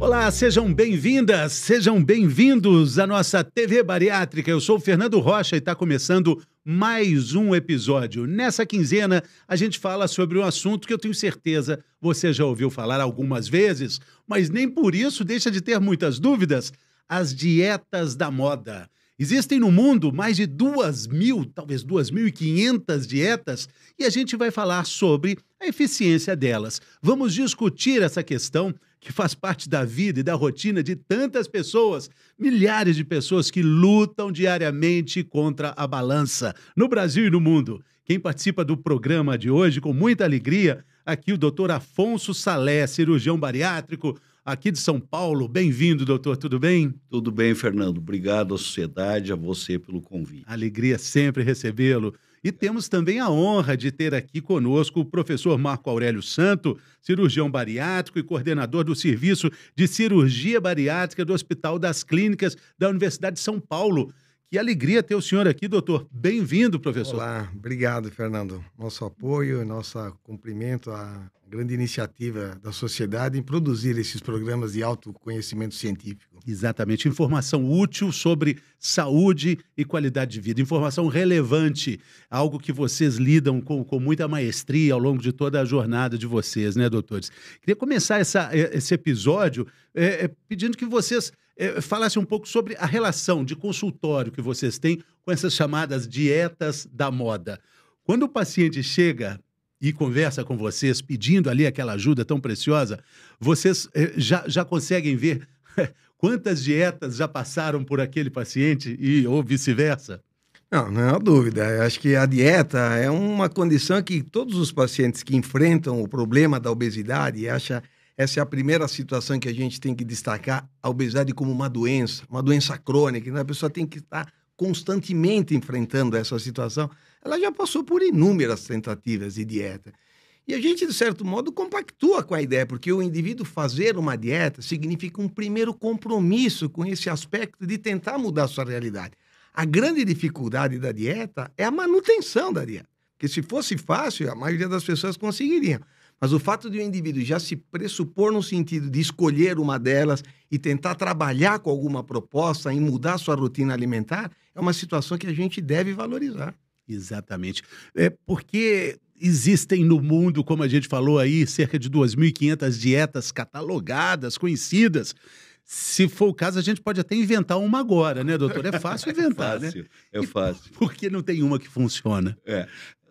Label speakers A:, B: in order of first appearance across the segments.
A: Olá, sejam bem-vindas, sejam bem-vindos à nossa TV Bariátrica. Eu sou o Fernando Rocha e está começando mais um episódio. Nessa quinzena, a gente fala sobre um assunto que eu tenho certeza você já ouviu falar algumas vezes, mas nem por isso deixa de ter muitas dúvidas: as dietas da moda. Existem no mundo mais de duas mil, talvez 2.500 dietas e a gente vai falar sobre a eficiência delas. Vamos discutir essa questão que faz parte da vida e da rotina de tantas pessoas, milhares de pessoas que lutam diariamente contra a balança, no Brasil e no mundo. Quem participa do programa de hoje, com muita alegria, aqui o doutor Afonso Salé, cirurgião bariátrico aqui de São Paulo. Bem-vindo, doutor. Tudo bem? Tudo bem, Fernando. Obrigado à sociedade, a você pelo convite. Alegria sempre recebê-lo. E temos também a honra de ter aqui conosco o professor Marco Aurélio Santo, cirurgião bariátrico e coordenador do Serviço de Cirurgia Bariátrica do Hospital das Clínicas da Universidade de São Paulo. Que alegria ter o senhor aqui,
B: doutor. Bem-vindo, professor. Olá, obrigado, Fernando. Nosso apoio, nosso cumprimento à grande iniciativa da sociedade em produzir esses programas de autoconhecimento científico. Exatamente, informação útil sobre saúde e qualidade de vida,
A: informação relevante, algo que vocês lidam com, com muita maestria ao longo de toda a jornada de vocês, né, doutores? Queria começar essa, eh, esse episódio é, pedindo que vocês é, falasse um pouco sobre a relação de consultório que vocês têm com essas chamadas dietas da moda. Quando o paciente chega e conversa com vocês, pedindo ali aquela ajuda tão preciosa, vocês é, já, já conseguem ver é, quantas dietas já passaram por aquele paciente e ou vice-versa?
B: Não, não há é dúvida. Eu acho que a dieta é uma condição que todos os pacientes que enfrentam o problema da obesidade e acha essa é a primeira situação que a gente tem que destacar, a obesidade como uma doença, uma doença crônica, né? a pessoa tem que estar constantemente enfrentando essa situação. Ela já passou por inúmeras tentativas de dieta. E a gente, de certo modo, compactua com a ideia, porque o indivíduo fazer uma dieta significa um primeiro compromisso com esse aspecto de tentar mudar a sua realidade. A grande dificuldade da dieta é a manutenção da dieta. Porque se fosse fácil, a maioria das pessoas conseguiriam. Mas o fato de um indivíduo já se pressupor no sentido de escolher uma delas e tentar trabalhar com alguma proposta em mudar sua rotina alimentar é uma situação que a gente deve valorizar. Exatamente. É porque existem no mundo, como
A: a gente falou aí, cerca de 2.500 dietas catalogadas, conhecidas. Se for o caso, a gente pode até inventar uma agora, né, doutor? É fácil inventar, é né? fácil,
C: né? É fácil.
A: Porque não tem uma que funciona.
C: É.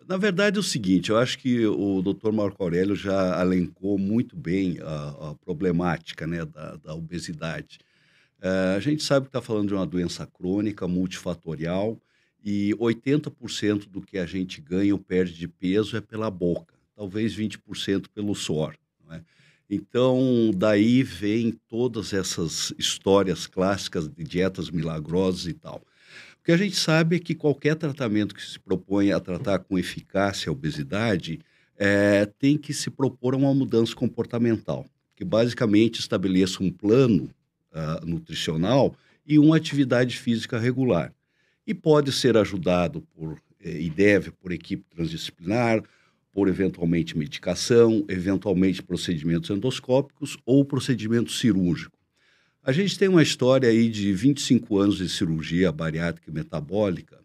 C: Na verdade é o seguinte, eu acho que o Dr. Marco Aurélio já alencou muito bem a, a problemática né, da, da obesidade. É, a gente sabe que está falando de uma doença crônica, multifatorial, e 80% do que a gente ganha ou perde de peso é pela boca, talvez 20% pelo suor. É? Então, daí vem todas essas histórias clássicas de dietas milagrosas e tal. O que a gente sabe é que qualquer tratamento que se propõe a tratar com eficácia a obesidade é, tem que se propor uma mudança comportamental, que basicamente estabeleça um plano uh, nutricional e uma atividade física regular. E pode ser ajudado por, é, e deve, por equipe transdisciplinar, por eventualmente medicação, eventualmente procedimentos endoscópicos ou procedimento cirúrgico. A gente tem uma história aí de 25 anos de cirurgia bariátrica e metabólica,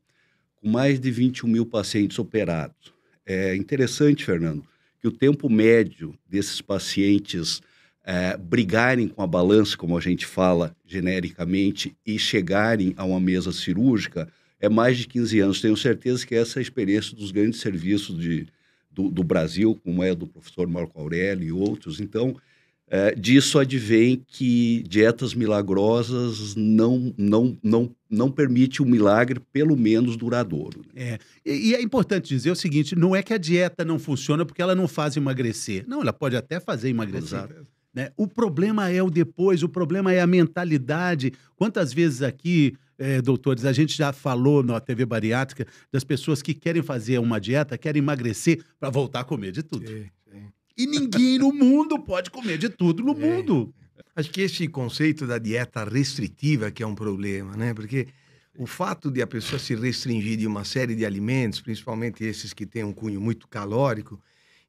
C: com mais de 21 mil pacientes operados. É interessante, Fernando, que o tempo médio desses pacientes é, brigarem com a balança, como a gente fala genericamente, e chegarem a uma mesa cirúrgica é mais de 15 anos. Tenho certeza que essa é a experiência dos grandes serviços de, do, do Brasil, como é do professor Marco Aurélio e outros. Então, é, disso advém que dietas milagrosas não, não, não, não permite um milagre, pelo menos
A: duradouro. Né? É. E, e, é importante dizer o seguinte: não é que a dieta não funciona porque ela não faz emagrecer. Não, ela pode até fazer emagrecer. Né? O problema é o depois, o problema é a mentalidade. Quantas vezes aqui é, doutores, a gente já falou na TV bariátrica das pessoas que querem fazer uma dieta, querem emagrecer para voltar a comer de tudo. É.
B: E ninguém no mundo pode comer de tudo no é. mundo. Acho que esse conceito da dieta restritiva que é um problema, né? Porque o fato de a pessoa se restringir de uma série de alimentos, principalmente esses que têm um cunho muito calórico,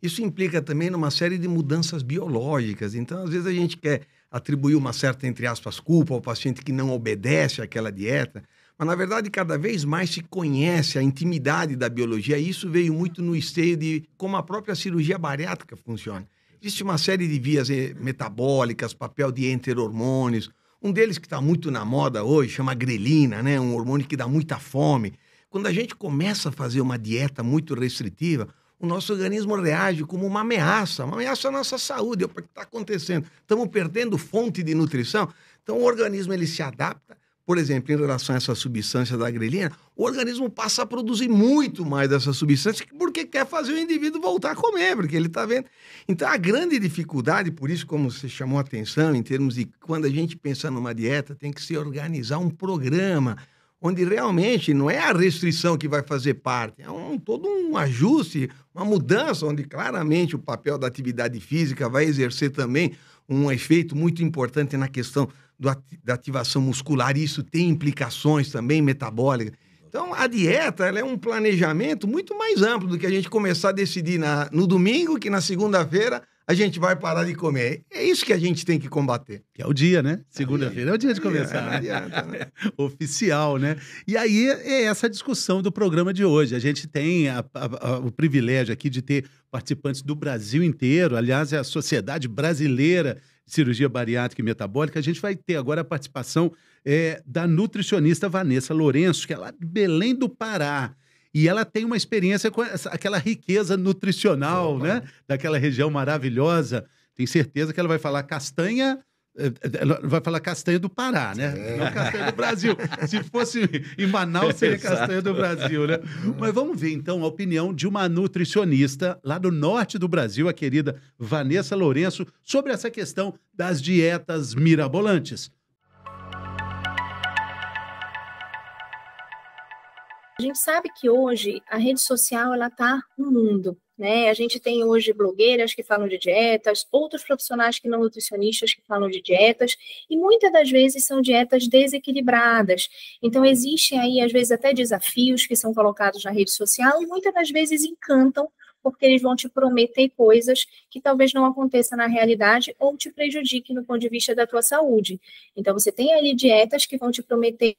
B: isso implica também numa série de mudanças biológicas. Então, às vezes a gente quer atribuir uma certa, entre aspas, culpa ao paciente que não obedece àquela dieta, mas, na verdade, cada vez mais se conhece a intimidade da biologia, e isso veio muito no esteio de como a própria cirurgia bariátrica funciona. Existe uma série de vias eh, metabólicas, papel de enterormônios. Um deles que está muito na moda hoje chama grelina, né? um hormônio que dá muita fome. Quando a gente começa a fazer uma dieta muito restritiva, o nosso organismo reage como uma ameaça, uma ameaça à nossa saúde, é o que está acontecendo. Estamos perdendo fonte de nutrição. Então, o organismo ele se adapta por exemplo, em relação a essa substância da grelina, o organismo passa a produzir muito mais dessa substância porque quer fazer o indivíduo voltar a comer, porque ele está vendo. Então, a grande dificuldade, por isso, como você chamou a atenção, em termos de quando a gente pensa numa dieta, tem que se organizar um programa onde realmente não é a restrição que vai fazer parte, é um, todo um ajuste, uma mudança, onde claramente o papel da atividade física vai exercer também um efeito muito importante na questão da ativação muscular, isso tem implicações também metabólicas. Então, a dieta é um planejamento muito mais amplo do que a gente começar a decidir na, no domingo, que na segunda-feira a gente vai parar de comer. É isso que a gente tem que combater. Que é o dia, né? Segunda-feira é o dia de começar. É, né? dieta né? Oficial, né? E aí é essa discussão
A: do programa de hoje. A gente tem a, a, a, o privilégio aqui de ter participantes do Brasil inteiro, aliás, é a sociedade brasileira cirurgia bariátrica e metabólica, a gente vai ter agora a participação é, da nutricionista Vanessa Lourenço, que é lá de Belém do Pará. E ela tem uma experiência com essa, aquela riqueza nutricional, Opa. né? Daquela região maravilhosa. Tenho certeza que ela vai falar castanha ela é, é, é, vai falar castanha do Pará, né? É. Não castanha do Brasil. Se fosse em Manaus, seria Exato. castanha do Brasil, né? Mas vamos ver, então, a opinião de uma nutricionista lá do norte do Brasil, a querida Vanessa Lourenço, sobre essa questão das dietas mirabolantes.
D: A gente sabe que hoje a rede social ela está no mundo. Né? A gente tem hoje blogueiras que falam de dietas, outros profissionais que não nutricionistas que falam de dietas, e muitas das vezes são dietas desequilibradas. Então, existem aí, às vezes, até desafios que são colocados na rede social e muitas das vezes encantam porque eles vão te prometer coisas que talvez não aconteça na realidade ou te prejudique no ponto de vista da tua saúde. Então, você tem ali dietas que vão te prometer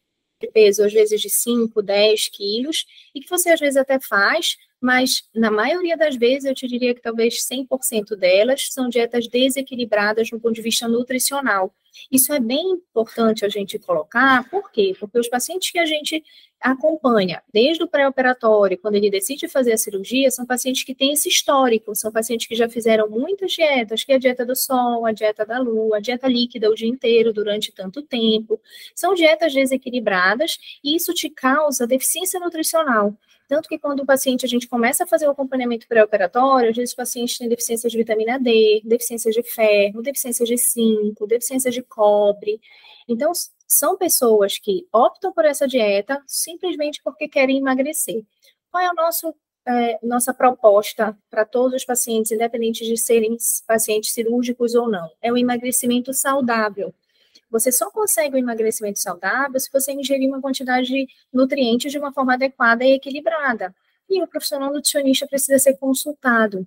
D: peso, às vezes de 5, 10 quilos, e que você às vezes até faz, mas na maioria das vezes eu te diria que talvez 100% delas são dietas desequilibradas do ponto de vista nutricional. Isso é bem importante a gente colocar, por quê? Porque os pacientes que a gente acompanha desde o pré-operatório, quando ele decide fazer a cirurgia, são pacientes que têm esse histórico, são pacientes que já fizeram muitas dietas, que é a dieta do sol, a dieta da lua, a dieta líquida o dia inteiro durante tanto tempo. São dietas desequilibradas e isso te causa deficiência nutricional. Tanto que quando o paciente, a gente começa a fazer o acompanhamento pré-operatório, às vezes o paciente tem deficiência de vitamina D, deficiência de ferro, deficiência de zinco, deficiência de cobre. Então, são pessoas que optam por essa dieta simplesmente porque querem emagrecer. Qual é a nosso, é, nossa proposta para todos os pacientes, independente de serem pacientes cirúrgicos ou não? É o emagrecimento saudável. Você só consegue o um emagrecimento saudável se você ingerir uma quantidade de nutrientes de uma forma adequada e equilibrada. E o profissional nutricionista precisa ser consultado.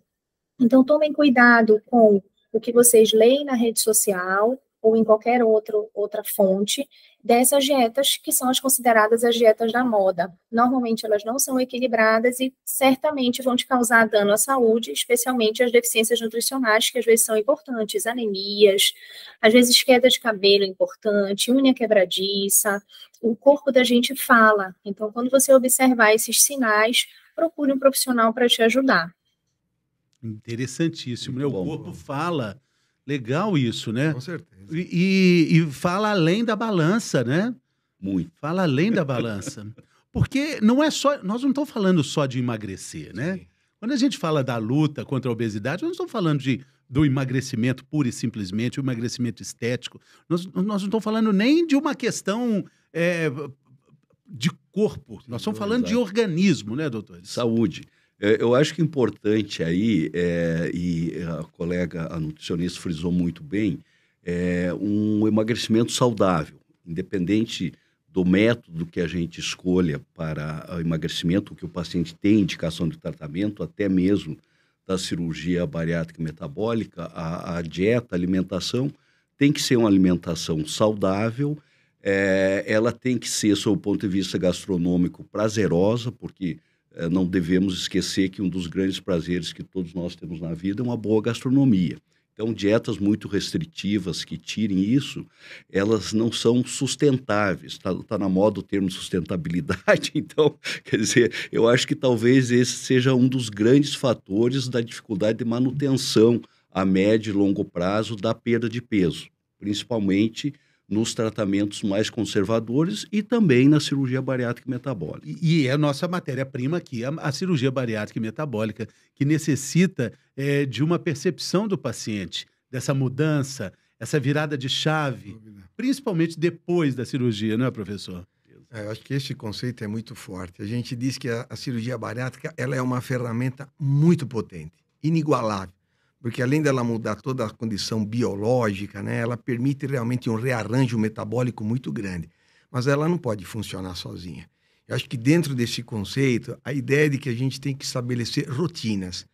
D: Então, tomem cuidado com o que vocês leem na rede social ou em qualquer outro, outra fonte dessas dietas que são as consideradas as dietas da moda. Normalmente elas não são equilibradas e certamente vão te causar dano à saúde, especialmente as deficiências nutricionais que às vezes são importantes, anemias, às vezes queda de cabelo importante, unha quebradiça, o corpo da gente fala. Então quando você observar esses sinais, procure um profissional para te ajudar.
A: Interessantíssimo, meu né? o corpo fala Legal isso, né? Com certeza. E, e, e fala além da balança, né? Muito. Fala além da balança. Porque não é só. Nós não estamos falando só de emagrecer, né? Sim. Quando a gente fala da luta contra a obesidade, nós não estamos falando de, do emagrecimento pura e simplesmente, o emagrecimento estético. Nós, nós não estamos falando nem de uma questão é, de corpo. Nós estamos falando Exato. de
C: organismo, né, doutor? Saúde. É, eu acho que importante aí, é, e a colega, a nutricionista, frisou muito bem, é um emagrecimento saudável, independente do método que a gente escolha para o emagrecimento, que o paciente tem indicação de tratamento, até mesmo da cirurgia bariátrica metabólica, a, a dieta, a alimentação, tem que ser uma alimentação saudável, é, ela tem que ser, sob o ponto de vista gastronômico, prazerosa, porque eh, não devemos esquecer que um dos grandes prazeres que todos nós temos na vida é uma boa gastronomia. Então, dietas muito restritivas que tirem isso, elas não são sustentáveis. Está tá na moda o termo sustentabilidade. Então, quer dizer, eu acho que talvez esse seja um dos grandes fatores da dificuldade de manutenção a médio e longo prazo da perda de peso, principalmente nos tratamentos mais conservadores e também na cirurgia bariátrica e metabólica.
A: E é a nossa matéria-prima aqui, a, cirurgia bariátrica e metabólica, que necessita é, de uma percepção do paciente, dessa mudança, essa virada de chave, principalmente
B: depois da cirurgia, não é, professor? É, eu acho que esse conceito é muito forte. A gente diz que a, a cirurgia bariátrica ela é uma ferramenta muito potente, inigualável porque além dela mudar toda a condição biológica, né, ela permite realmente um rearranjo metabólico muito grande. Mas ela não pode funcionar sozinha. Eu acho que dentro desse conceito, a ideia é de que a gente tem que estabelecer rotinas.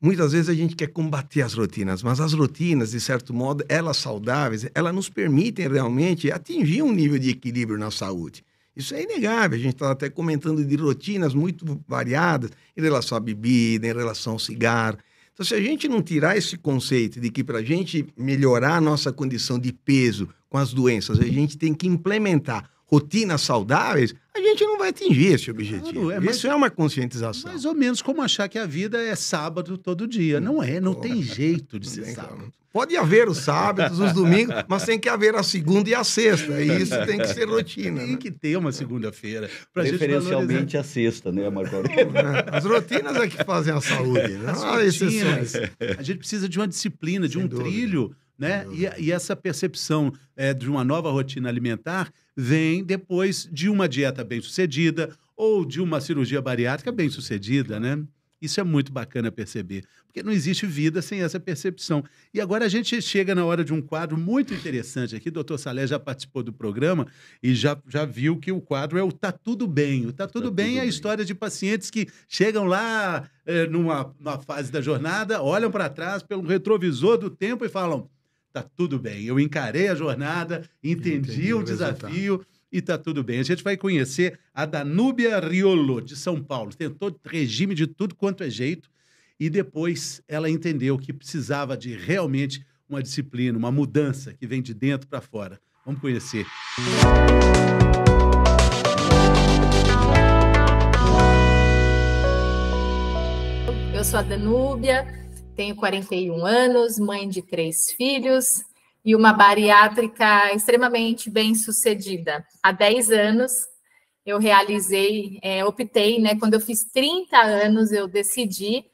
B: Muitas vezes a gente quer combater as rotinas, mas as rotinas, de certo modo, elas saudáveis, elas nos permitem realmente atingir um nível de equilíbrio na saúde. Isso é inegável. A gente está até comentando de rotinas muito variadas em relação à bebida, em relação ao cigarro, então, se a gente não tirar esse conceito de que para a gente melhorar a nossa condição de peso com as doenças, a gente tem que implementar rotinas saudáveis, a gente não vai atingir esse objetivo. Claro, é, Isso é uma conscientização. Mais ou menos como achar que a vida é sábado todo dia. Não é, não tem jeito de ser sábado. Pode haver os sábados, os domingos, mas tem que haver a segunda e a sexta. E isso tem que ser rotina. Tem né?
A: que ter uma segunda-feira. Preferencialmente a sexta, né, Marco? Né? As rotinas é que fazem a saúde, não né? As ah, rotinas. A gente precisa de uma disciplina, de um dúvida. trilho né? E, e, essa percepção é, de uma nova rotina alimentar vem depois de uma dieta bem-sucedida ou de uma cirurgia bariátrica bem-sucedida, né? Isso é muito bacana perceber, porque não existe vida sem essa percepção. E agora a gente chega na hora de um quadro muito interessante aqui. O doutor Salé já participou do programa e já, já viu que o quadro é o Tá Tudo Bem. O Tá Tudo tá Bem tudo é a bem. história de pacientes que chegam lá é, numa, numa fase da jornada, olham para trás pelo retrovisor do tempo e falam: tá tudo bem. Eu encarei a jornada, entendi, entendi o desafio e tá tudo bem. A gente vai conhecer a Danúbia Riolo, de São Paulo. Tentou regime de tudo quanto é jeito e depois ela entendeu que precisava de realmente uma disciplina, uma mudança que vem de dentro para fora. Vamos conhecer.
E: Eu sou a Danúbia, tenho 41 anos, mãe de três filhos e uma bariátrica extremamente bem sucedida. Há 10 anos eu realizei, é, optei, né? Quando eu fiz 30 anos, eu decidi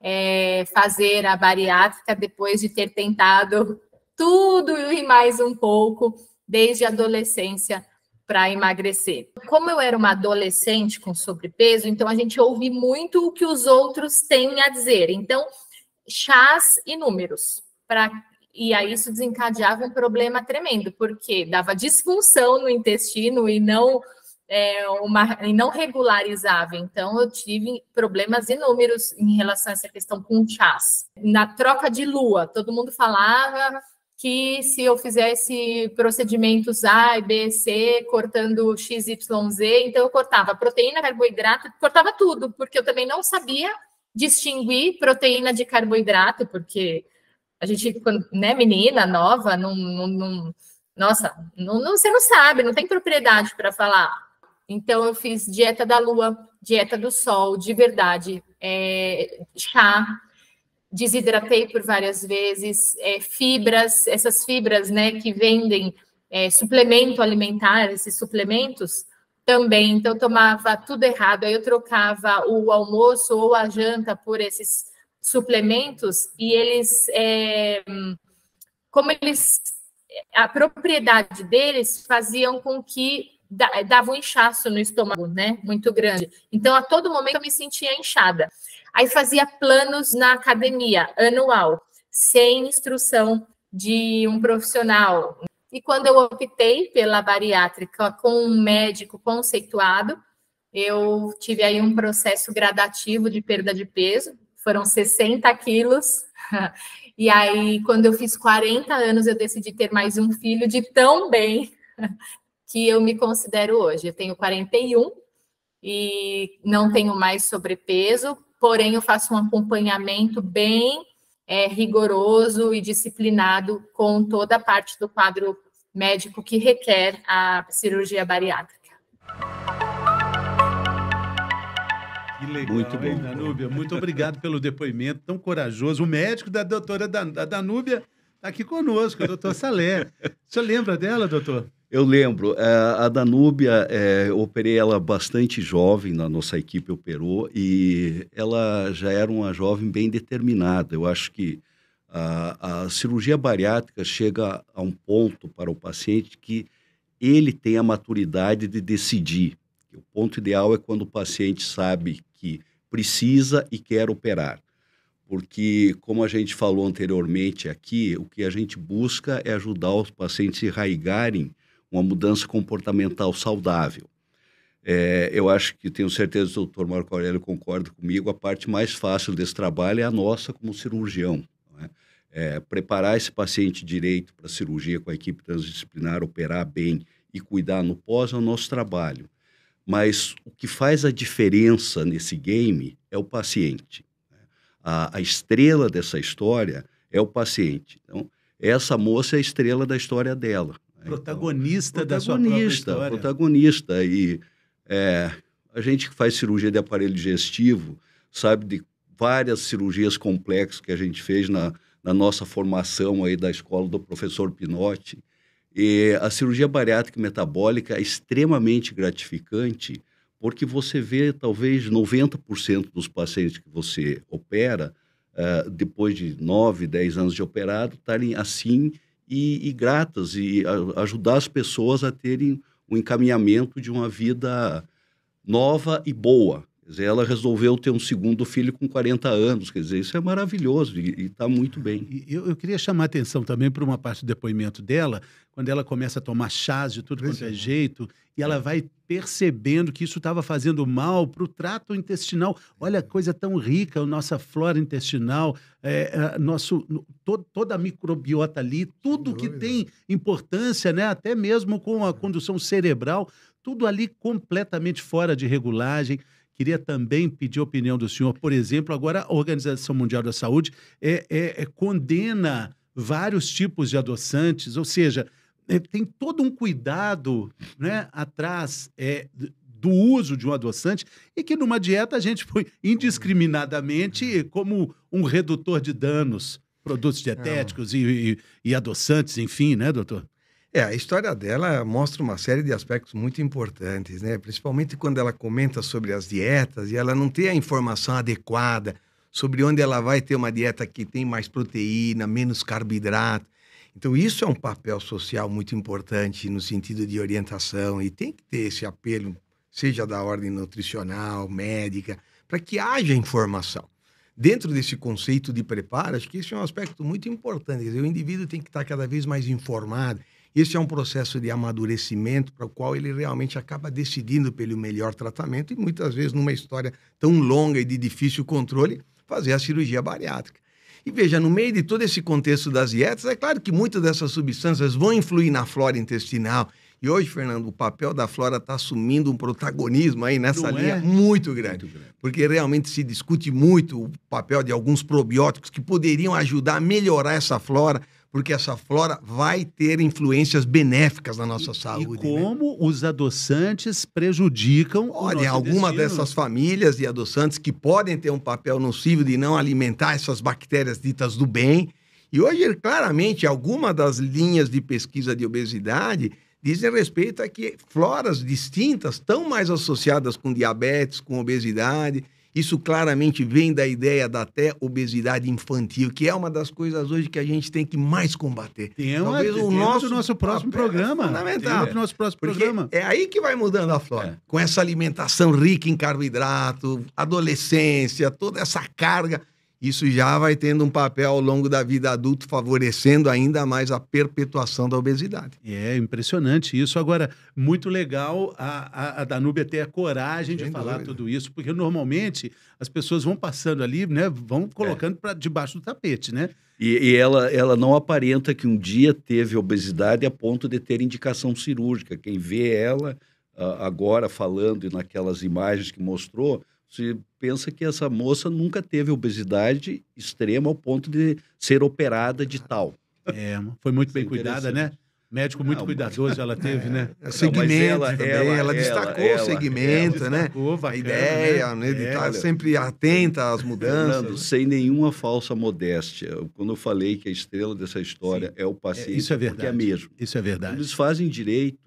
E: é, fazer a bariátrica depois de ter tentado tudo e mais um pouco desde a adolescência para emagrecer. Como eu era uma adolescente com sobrepeso, então a gente ouve muito o que os outros têm a dizer. Então, chás e números. Pra, e aí isso desencadeava um problema tremendo, porque dava disfunção no intestino e não é, uma, e não regularizava. Então, eu tive problemas inúmeros em relação a essa questão com chás. Na troca de lua, todo mundo falava que se eu fizesse procedimentos A, B, C, cortando X, Y, Z, então eu cortava proteína, carboidrato, cortava tudo, porque eu também não sabia distinguir proteína de carboidrato, porque a gente, né, menina, nova, não, não, não nossa, não, não, você não sabe, não tem propriedade para falar. Então, eu fiz dieta da lua, dieta do sol, de verdade, é, chá, desidratei por várias vezes, é, fibras, essas fibras, né, que vendem é, suplemento alimentar, esses suplementos, também, então tomava tudo errado. Aí eu trocava o almoço ou a janta por esses suplementos e eles, é, como eles, a propriedade deles faziam com que dava um inchaço no estômago, né? Muito grande. Então, a todo momento eu me sentia inchada. Aí fazia planos na academia anual, sem instrução de um profissional, e quando eu optei pela bariátrica com um médico conceituado, eu tive aí um processo gradativo de perda de peso, foram 60 quilos. E aí, quando eu fiz 40 anos, eu decidi ter mais um filho de tão bem que eu me considero hoje. Eu tenho 41 e não tenho mais sobrepeso, porém, eu faço um acompanhamento bem é, rigoroso e disciplinado com toda a parte do quadro médico que requer a cirurgia bariátrica.
A: Que legal, muito bem, hein, Danúbia? Muito obrigado pelo depoimento tão corajoso. O médico da doutora Dan da Danúbia está aqui conosco, o doutor Salé. Você lembra dela, doutor?
C: Eu lembro. É, a Danúbia, é, operei ela bastante jovem, na nossa equipe operou, e ela já era uma jovem bem determinada. Eu acho que a, a, cirurgia bariátrica chega a um ponto para o paciente que ele tem a maturidade de decidir. O ponto ideal é quando o paciente sabe que precisa e quer operar. Porque, como a gente falou anteriormente aqui, o que a gente busca é ajudar os pacientes a enraigarem uma mudança comportamental saudável. É, eu acho que tenho certeza que o doutor Marco Aurélio concorda comigo, a parte mais fácil desse trabalho é a nossa como cirurgião é, preparar esse paciente direito para cirurgia com a equipe transdisciplinar, operar bem e cuidar no pós é o nosso trabalho. Mas o que faz a diferença nesse game é o paciente. Né? A, a estrela dessa história é o paciente. Então, essa moça é a estrela da história dela.
A: Né? Então, protagonista então, da sua própria história.
C: Protagonista. E é, a gente que faz cirurgia de aparelho digestivo sabe de várias cirurgias complexas que a gente fez na, na nossa formação aí da escola do professor Pinotti. E a cirurgia bariátrica metabólica é extremamente gratificante, porque você vê talvez 90% dos pacientes que você opera, uh, depois de 9, 10 anos de operado, estarem assim e, e gratas, e a, ajudar as pessoas a terem o um encaminhamento de uma vida nova e boa. Quer
A: dizer, ela resolveu ter um segundo filho com 40 anos. Quer dizer, isso é maravilhoso e está muito bem. Eu, eu, queria chamar a atenção também para uma parte do depoimento dela, quando ela começa a tomar chás de tudo quanto é, é. jeito, e ela é. vai percebendo que isso estava fazendo mal para o trato intestinal. Olha a é. coisa tão rica, a nossa flora intestinal, é, nosso, toda a microbiota ali, tudo que tem importância, né? até mesmo com a condução cerebral, tudo ali completamente fora de regulagem. Queria também pedir a opinião do senhor. Por exemplo, agora a Organização Mundial da Saúde é, é, é condena vários tipos de adoçantes, ou seja, é, tem todo um cuidado né, atrás é, do uso de um adoçante e que numa dieta a gente foi indiscriminadamente como um redutor de danos,
B: produtos é, dietéticos e, e, e adoçantes, enfim, né, doutor? É, a história dela mostra uma série de aspectos muito importantes, né? Principalmente quando ela comenta sobre as dietas e ela não tem a informação adequada sobre onde ela vai ter uma dieta que tem mais proteína, menos carboidrato. Então, isso é um papel social muito importante no sentido de orientação e tem que ter esse apelo, seja da ordem nutricional, médica, para que haja informação. Dentro desse conceito de preparo, acho que esse é um aspecto muito importante. Dizer, o indivíduo tem que estar cada vez mais informado isso é um processo de amadurecimento para o qual ele realmente acaba decidindo pelo melhor tratamento e muitas vezes numa história tão longa e de difícil controle, fazer a cirurgia bariátrica. E veja, no meio de todo esse contexto das dietas, é claro que muitas dessas substâncias vão influir na flora intestinal. E hoje, Fernando, o papel da flora está assumindo um protagonismo aí nessa Não linha é? muito, grande, muito grande. Porque realmente se discute muito o papel de alguns probióticos que poderiam ajudar a melhorar essa flora porque essa flora vai ter influências benéficas na nossa e, saúde. E né? como né? os adoçantes prejudicam Olha, algumas dessas famílias de adoçantes que podem ter um papel nocivo de não alimentar essas bactérias ditas do bem. E hoje, claramente, alguma das linhas de pesquisa de obesidade dizem respeito a que floras distintas estão mais associadas com diabetes, com obesidade, isso claramente vem da ideia da até obesidade infantil, que é uma das coisas hoje que a gente tem que mais combater. Tem Talvez o nosso, nosso próximo é programa. É fundamental. Tem nosso próximo Porque programa. É aí que vai mudando a flora. É. Com essa alimentação rica em carboidrato, adolescência, toda essa carga isso já vai tendo um papel ao longo da vida adulta, favorecendo ainda mais a perpetuação da obesidade. É impressionante isso.
A: Agora, muito legal a, a, a Danúbia ter a coragem Sem de falar dúvida. tudo isso, porque normalmente as pessoas vão passando ali, né, vão é. colocando é. para debaixo do tapete, né?
C: E, e, ela, ela não aparenta que um dia teve obesidade a ponto de ter indicação cirúrgica Quem vê ela ah, agora falando e naquelas imagens que mostrou, você pensa que essa moça nunca teve obesidade extrema ao ponto de ser
A: operada de tal. É, foi muito é bem cuidada, né? Médico muito não, cuidadoso ela teve, é,
B: né? Segmento ela, ela, ela, ela, destacou ela, o segmento, né? Destacou, bacana, a ideia, né? né de é, tá estar sempre é atenta às mudanças. Fernando, né?
C: sem nenhuma falsa modéstia. Quando eu falei que a estrela dessa história Sim. é o paciente, é, isso é verdade. é mesmo. Isso é verdade. Eles fazem direito.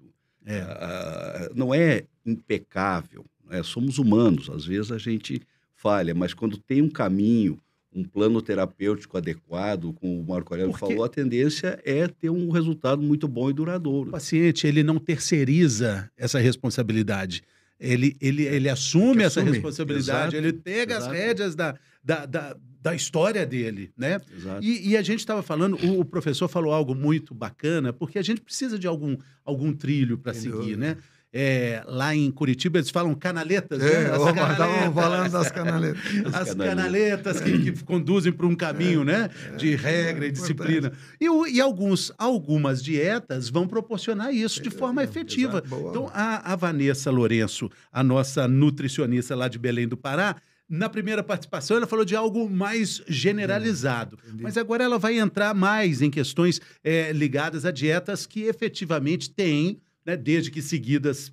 C: É. Ah, não é impecável, é, somos humanos, às vezes a gente falha, mas quando tem um caminho, um plano terapêutico adequado, como
A: o Marco Aurélio Porque... falou, a tendência é ter um resultado muito bom e duradouro. O paciente, ele não terceiriza essa responsabilidade. Ele, ele, é, ele assume, essa responsabilidade, Exato. ele pega Exato. as rédeas da, da, da, da, história dele, né? E, e a gente estava falando, o, o, professor falou algo muito bacana, porque a gente precisa de algum, algum trilho para seguir, né? É, lá em Curitiba eles falam canaletas. É, né? Estavam falando das canaletas. As, As canaletas que, que conduzem para um caminho né? é, né? de regra e é disciplina. E, e, alguns, algumas dietas vão proporcionar isso de é, forma é, efetiva. então, a, a Vanessa Lourenço, a nossa nutricionista lá de Belém do Pará, na primeira participação, ela falou de algo mais generalizado. É, mas agora ela vai entrar mais em questões é, ligadas a dietas que efetivamente têm né, desde que seguidas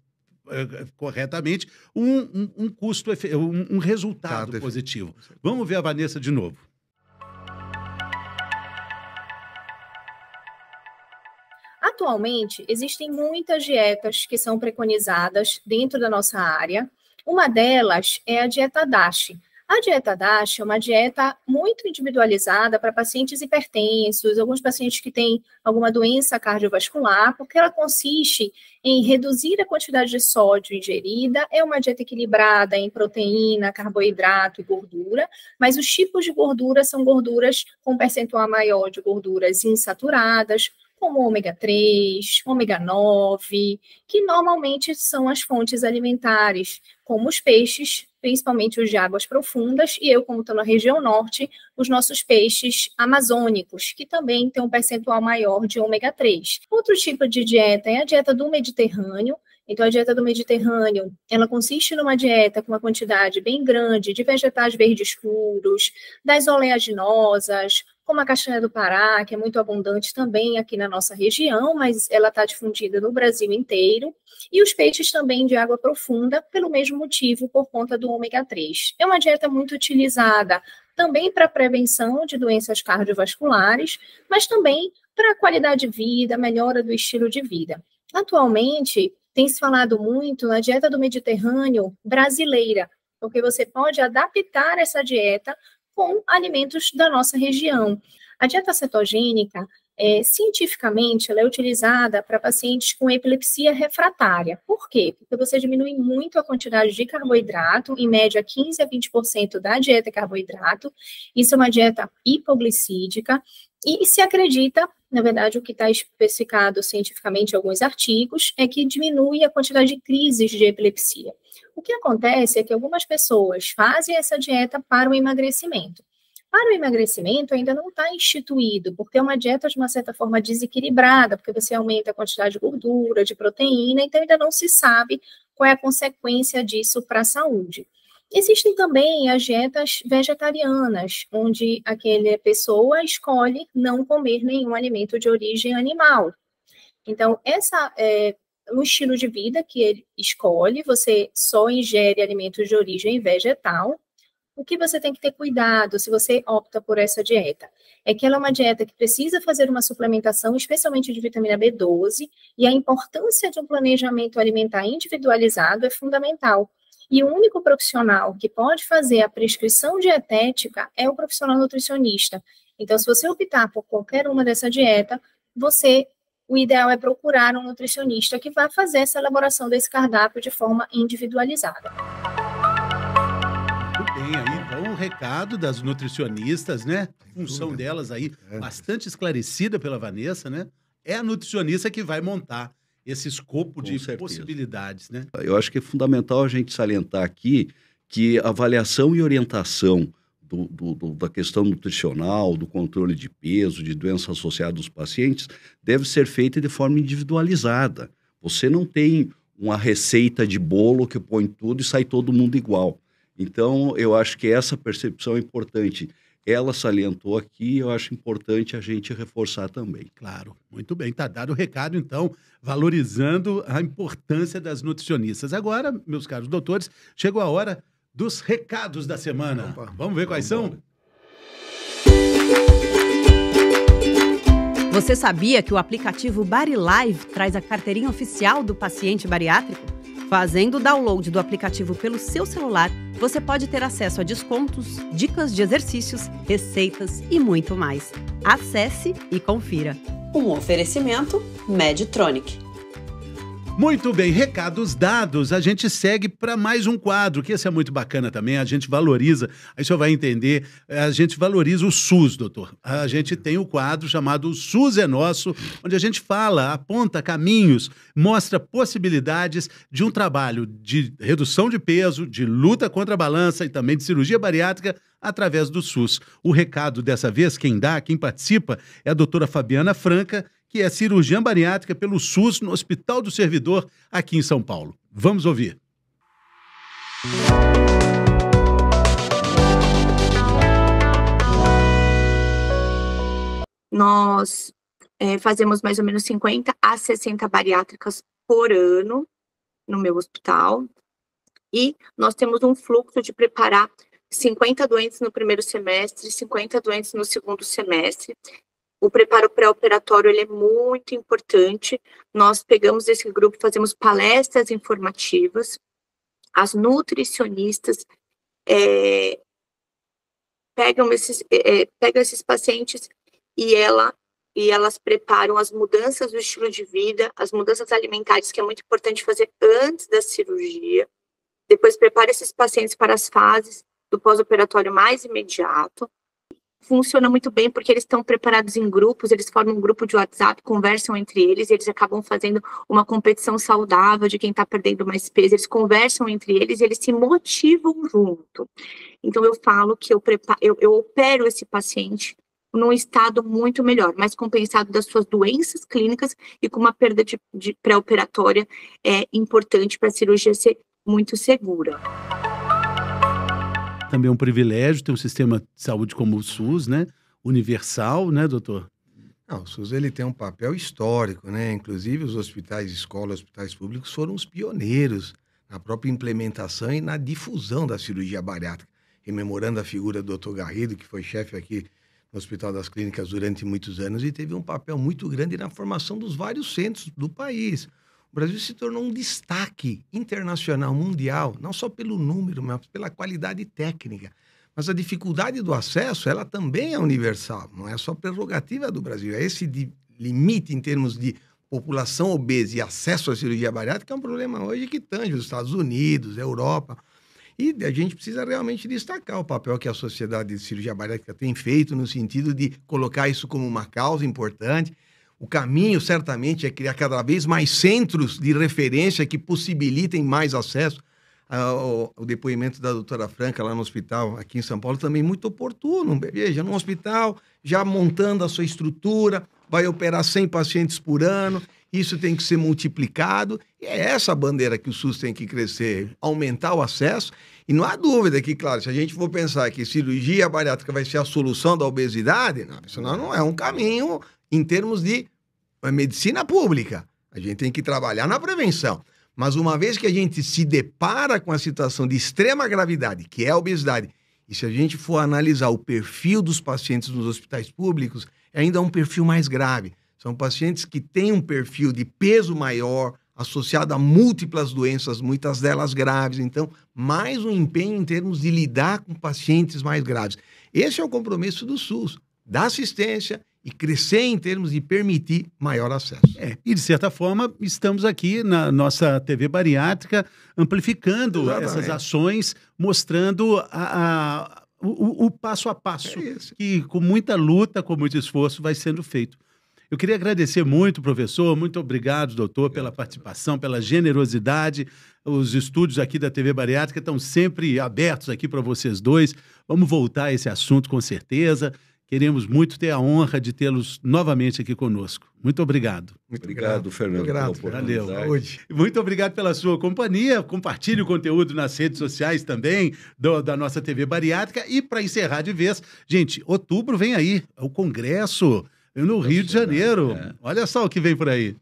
A: eh, corretamente, um, um, custo, um, resultado positivo. Vamos ver a Vanessa de novo.
D: Atualmente, existem muitas dietas que são preconizadas dentro da nossa área. Uma delas é a dieta DASH, a dieta DASH é uma dieta muito individualizada para pacientes hipertensos, alguns pacientes que têm alguma doença cardiovascular, porque ela consiste em reduzir a quantidade de sódio ingerida, é uma dieta equilibrada em proteína, carboidrato e gordura, mas os tipos de gordura são gorduras com percentual maior de gorduras insaturadas, como ômega 3, ômega 9, que normalmente são as fontes alimentares, como os peixes, principalmente os de águas profundas, e eu, como estou na região norte, os nossos peixes amazônicos, que também tem um percentual maior de ômega 3. Outro tipo de dieta é a dieta do Mediterrâneo, então, a dieta do Mediterrâneo, ela consiste numa dieta com uma quantidade bem grande de vegetais verdes escuros, das oleaginosas, como a castanha do Pará, que é muito abundante também aqui na nossa região, mas ela está difundida no Brasil inteiro, e os peixes também de água profunda, pelo mesmo motivo, por conta do ômega 3. É uma dieta muito utilizada também para prevenção de doenças cardiovasculares, mas também para a qualidade de vida, melhora do estilo de vida. Atualmente, tem se falado muito na dieta do Mediterrâneo brasileira, porque você pode adaptar essa dieta com alimentos da nossa região. A dieta cetogênica, é, cientificamente, ela é utilizada para pacientes com epilepsia refratária. Por quê? Porque você diminui muito a quantidade de carboidrato, em média 15 a 20% da dieta é carboidrato. Isso é uma dieta hipoglicídica e se acredita na verdade, o que está especificado cientificamente em alguns artigos é que diminui a quantidade de crises de epilepsia. O que acontece é que algumas pessoas fazem essa dieta para o emagrecimento. Para o emagrecimento ainda não está instituído, porque é uma dieta de uma certa forma desequilibrada, porque você aumenta a quantidade de gordura, de proteína, então ainda não se sabe qual é a consequência disso para a saúde. Existem também as dietas vegetarianas, onde aquela pessoa escolhe não comer nenhum alimento de origem animal. Então, essa é, um estilo de vida que ele escolhe, você só ingere alimentos de origem vegetal. O que você tem que ter cuidado se você opta por essa dieta? É que ela é uma dieta que precisa fazer uma suplementação, especialmente de vitamina B12, e a importância de um planejamento alimentar individualizado é fundamental. E o único profissional que pode fazer a prescrição dietética é o profissional nutricionista. Então, se você optar por qualquer uma dessa dieta, você o ideal é procurar um nutricionista que vá fazer essa elaboração desse cardápio de forma individualizada.
A: Muito bem, aí então o recado das nutricionistas, né? função delas aí, é. bastante esclarecida pela Vanessa, né? É a nutricionista que vai montar esse escopo Com de certeza. possibilidades, né?
C: Eu acho que é fundamental a gente salientar aqui que avaliação e orientação do, do, da questão nutricional, do controle de peso, de doenças associadas aos pacientes, deve ser feita de forma individualizada. Você não tem uma receita de bolo que põe tudo e sai todo mundo igual. Então, eu acho que essa percepção é importante. Ela salientou aqui, eu acho importante
A: a gente reforçar também. Claro, muito bem, tá dado o recado, então, valorizando a importância das nutricionistas. Agora, meus caros doutores, chegou a hora dos recados da semana. Opa, Vamos ver quais são?
F: Você sabia que o aplicativo BariLive traz a carteirinha oficial do paciente bariátrico? Fazendo o download do aplicativo pelo seu celular, você pode ter acesso a descontos, dicas de exercícios, receitas e muito mais. Acesse e confira. Um oferecimento Medtronic
A: muito bem, recados dados. A gente segue para mais um quadro, que esse é muito bacana também. A gente valoriza, aí o senhor vai entender, eh, a gente valoriza o SUS, doutor. A gente tem o um quadro chamado o SUS é Nosso, onde a gente fala, aponta caminhos, mostra possibilidades de um trabalho de redução de peso, de luta contra a balança e também de cirurgia bariátrica através do SUS. O recado dessa vez, quem dá, quem participa, é a doutora Fabiana Franca, que é cirurgiã bariátrica pelo SUS no Hospital do Servidor, aqui em São Paulo. Vamos ouvir.
F: Nós é, fazemos mais ou menos 50 a 60 bariátricas por ano no meu hospital. E nós temos um fluxo de preparar 50 doentes no primeiro semestre, 50 doentes no segundo semestre, o preparo pré-operatório ele é muito importante. Nós pegamos esse grupo, fazemos palestras informativas. As nutricionistas é, pegam esses, é, é, pegam esses pacientes e ela e elas preparam as mudanças do estilo de vida, as mudanças alimentares, que é muito importante fazer antes da cirurgia. Depois prepara esses pacientes para as fases do pós-operatório mais imediato funciona muito bem porque eles estão preparados em grupos, eles formam um grupo de WhatsApp, conversam entre eles, eles acabam fazendo uma competição saudável de quem está perdendo mais peso, eles conversam entre eles, eles se motivam junto. Então eu falo que eu, preparo, eu, eu opero esse paciente num estado muito melhor, mais compensado das suas doenças clínicas e com uma perda de, de pré-operatória é importante para a cirurgia ser muito segura
A: também é um privilégio ter um sistema de saúde como o SUS, né? Universal, né, doutor?
B: Não, o SUS ele tem um papel histórico, né? Inclusive os hospitais, escolas, hospitais públicos foram os pioneiros na própria implementação e na difusão da cirurgia bariátrica, rememorando a figura do Dr. Garrido, que foi chefe aqui no Hospital das Clínicas durante muitos anos e teve um papel muito grande na formação dos vários centros do país. O Brasil se tornou um destaque internacional, mundial, não só pelo número, mas pela qualidade técnica. Mas a dificuldade do acesso, ela também é universal, não é só prerrogativa do Brasil. É esse limite em termos de população obesa e acesso à cirurgia bariátrica é um problema hoje que tange os Estados Unidos, Europa. E a gente precisa realmente destacar o papel que a Sociedade de Cirurgia Bariátrica tem feito no sentido de colocar isso como uma causa importante o caminho, certamente, é criar cada vez mais centros de referência que possibilitem mais acesso. Ao, depoimento da doutora Franca lá no hospital, aqui em São Paulo, também muito oportuno. Veja, num hospital, já montando a sua estrutura, vai operar 100 pacientes por ano isso tem que ser multiplicado. E é essa a bandeira que o SUS tem que crescer, aumentar o acesso. E não há dúvida que, claro, se a gente for pensar que cirurgia bariátrica vai ser a solução da obesidade, não, isso não é um caminho em termos de eh, medicina pública. A gente tem que trabalhar na prevenção. Mas uma vez que a gente se depara com a situação de extrema gravidade, que é a obesidade, e se a gente for analisar o perfil dos pacientes nos hospitais públicos, ainda é um perfil mais grave. São pacientes que têm um perfil de peso maior, associado a múltiplas doenças, muitas delas graves. Então, mais um empenho em termos de lidar com pacientes mais graves. Esse é o compromisso do SUS, dar assistência e crescer em termos de permitir maior acesso. É, e de certa forma, estamos aqui na
A: nossa TV bariátrica amplificando Exatamente. essas ações, mostrando a, a, o, o, passo a passo, é que com muita luta, com muito esforço, vai sendo feito. Eu queria agradecer muito, professor. Muito obrigado, doutor, pela participação, pela generosidade. Os estúdios aqui da TV Bariátrica estão sempre abertos aqui para vocês dois. Vamos voltar a esse assunto com certeza. Queremos muito ter a honra de tê-los novamente aqui conosco. Muito obrigado.
C: Muito obrigado, Fernando. Obrigado. Valeu. Saúde.
A: Muito obrigado pela sua companhia. Compartilhe o conteúdo nas redes sociais também do, da nossa TV Bariátrica. E para encerrar de vez, gente, outubro vem aí, é o Congresso e no Rio de Janeiro. É. Olha só o que vem por aí.